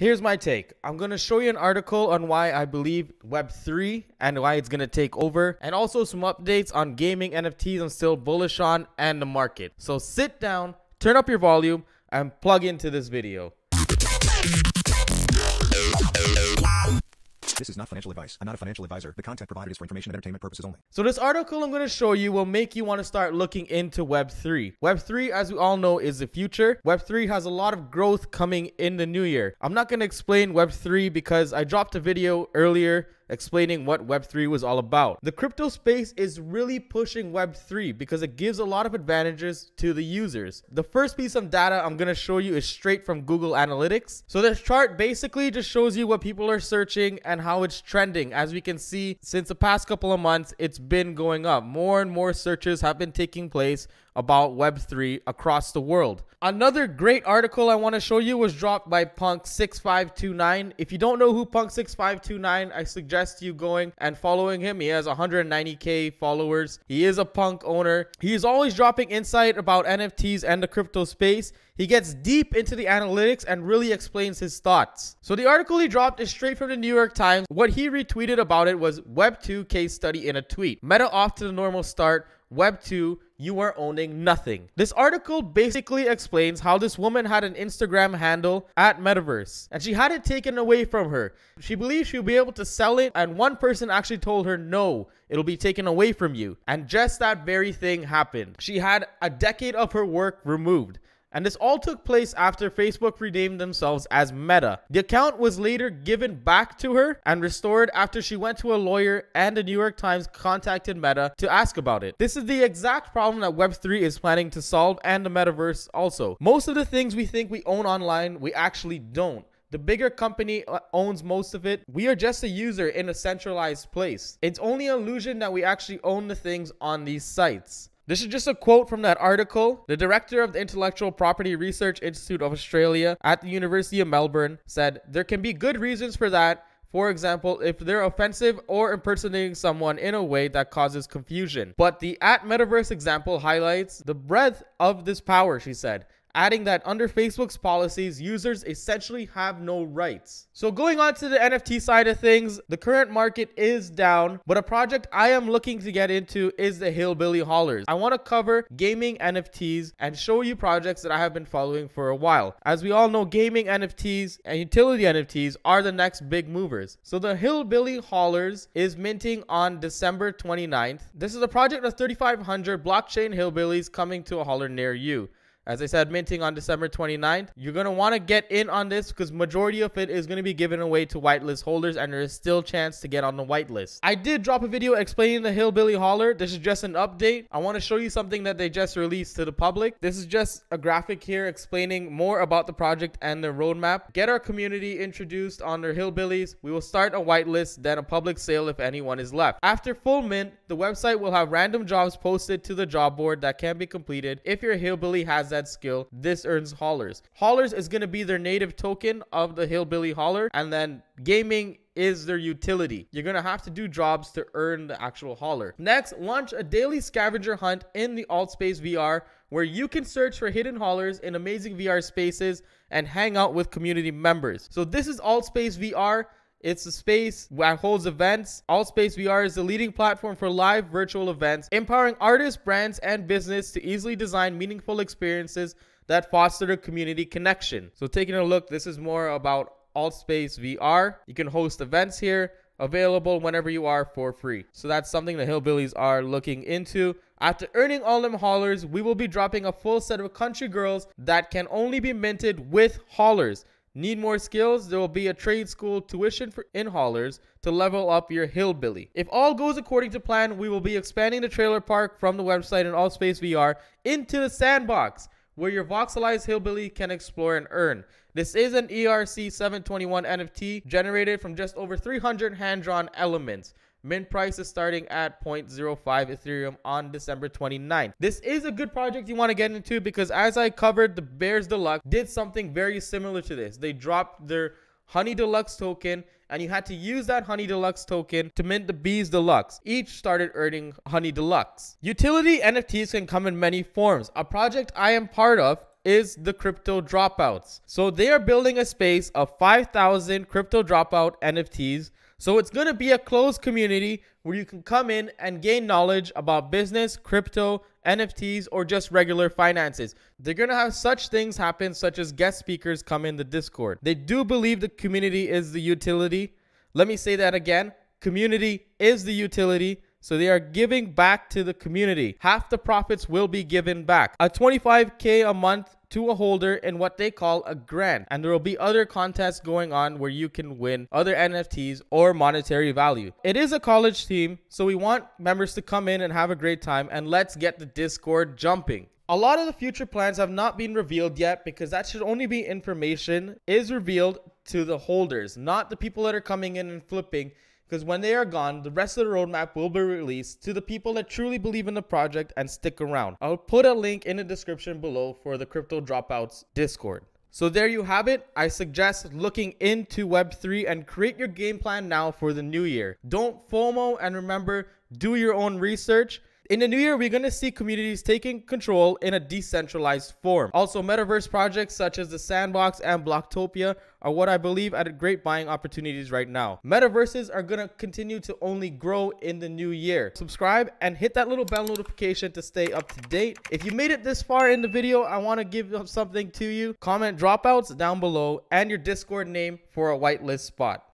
Here's my take. I'm going to show you an article on why I believe Web3 and why it's going to take over, and also some updates on gaming NFTs I'm still bullish on and the market. So sit down, turn up your volume, and plug into this video. This is not financial advice. I'm not a financial advisor. The content provided is for information and entertainment purposes only. So this article I'm going to show you will make you want to start looking into Web3. Web3, as we all know, is the future. Web3 has a lot of growth coming in the new year. I'm not going to explain Web3 because I dropped a video earlier explaining what Web3 was all about. The crypto space is really pushing Web3 because it gives a lot of advantages to the users. The first piece of data I'm going to show you is straight from Google Analytics. So this chart basically just shows you what people are searching and how it's trending. As we can see, since the past couple of months, it's been going up. More and more searches have been taking place about Web3 across the world. Another great article I want to show you was dropped by Punk6529. If you don't know who Punk6529, I suggest you going and following him. He has 190k followers. He is a punk owner. He is always dropping insight about NFTs and the crypto space. He gets deep into the analytics and really explains his thoughts. So the article he dropped is straight from the New York Times. What he retweeted about it was Web2 case study in a tweet. Meta off to the normal start, Web2 you are owning nothing. This article basically explains how this woman had an Instagram handle at Metaverse and she had it taken away from her. She believed she'd be able to sell it, and one person actually told her, No, it'll be taken away from you. And just that very thing happened. She had a decade of her work removed. And this all took place after Facebook renamed themselves as Meta. The account was later given back to her and restored after she went to a lawyer and the New York Times contacted Meta to ask about it. This is the exact problem that Web3 is planning to solve and the metaverse also. Most of the things we think we own online, we actually don't. The bigger company uh, owns most of it. We are just a user in a centralized place. It's only illusion that we actually own the things on these sites. This is just a quote from that article. The director of the Intellectual Property Research Institute of Australia at the University of Melbourne said, There can be good reasons for that. For example, if they're offensive or impersonating someone in a way that causes confusion. But the at metaverse example highlights the breadth of this power, she said adding that under Facebook's policies, users essentially have no rights. So going on to the NFT side of things, the current market is down, but a project I am looking to get into is the Hillbilly Haulers. I want to cover gaming NFTs and show you projects that I have been following for a while. As we all know, gaming NFTs and utility NFTs are the next big movers. So the Hillbilly Haulers is minting on December 29th. This is a project of 3,500 blockchain hillbillies coming to a hauler near you. As I said, minting on December 29th. You're going to want to get in on this because majority of it is going to be given away to whitelist holders and there is still chance to get on the whitelist. I did drop a video explaining the Hillbilly Holler. This is just an update. I want to show you something that they just released to the public. This is just a graphic here explaining more about the project and the roadmap. Get our community introduced on their Hillbillies. We will start a whitelist, then a public sale if anyone is left. After full mint, the website will have random jobs posted to the job board that can be completed if your Hillbilly has that skill, this earns haulers. Haulers is going to be their native token of the hillbilly hauler, and then gaming is their utility. You're gonna have to do jobs to earn the actual hauler. Next, launch a daily scavenger hunt in the alt space VR where you can search for hidden haulers in amazing VR spaces and hang out with community members. So this is alt space VR. It's the space that holds events. Allspace VR is the leading platform for live virtual events, empowering artists, brands, and business to easily design meaningful experiences that foster a community connection. So taking a look, this is more about Allspace VR. You can host events here available whenever you are for free. So that's something the Hillbillies are looking into. After earning all them haulers, we will be dropping a full set of country girls that can only be minted with haulers. Need more skills? There will be a trade school tuition for in haulers to level up your hillbilly. If all goes according to plan, we will be expanding the trailer park from the website and All Space VR into the sandbox where your voxelized hillbilly can explore and earn. This is an ERC 721 NFT generated from just over 300 hand-drawn elements. Mint price is starting at 0.05 Ethereum on December 29th. This is a good project you want to get into because as I covered, the Bears Deluxe did something very similar to this. They dropped their Honey Deluxe token, and you had to use that Honey Deluxe token to mint the Bees Deluxe. Each started earning Honey Deluxe. Utility NFTs can come in many forms. A project I am part of is the crypto dropouts. So they are building a space of 5,000 crypto dropout NFTs so it's going to be a closed community where you can come in and gain knowledge about business, crypto, NFTs, or just regular finances. They're going to have such things happen, such as guest speakers come in the Discord. They do believe the community is the utility. Let me say that again community is the utility. So they are giving back to the community. Half the profits will be given back. A 25K a month to a holder in what they call a grant. And there will be other contests going on where you can win other NFTs or monetary value. It is a college team, so we want members to come in and have a great time and let's get the Discord jumping. A lot of the future plans have not been revealed yet because that should only be information is revealed to the holders, not the people that are coming in and flipping because when they are gone, the rest of the roadmap will be released to the people that truly believe in the project and stick around. I'll put a link in the description below for the Crypto Dropouts Discord. So there you have it. I suggest looking into Web3 and create your game plan now for the new year. Don't FOMO and remember, do your own research. In the new year, we're going to see communities taking control in a decentralized form. Also, metaverse projects such as the Sandbox and Blocktopia are what I believe are great buying opportunities right now. Metaverses are going to continue to only grow in the new year. Subscribe and hit that little bell notification to stay up to date. If you made it this far in the video, I want to give something to you. Comment dropouts down below and your Discord name for a whitelist spot.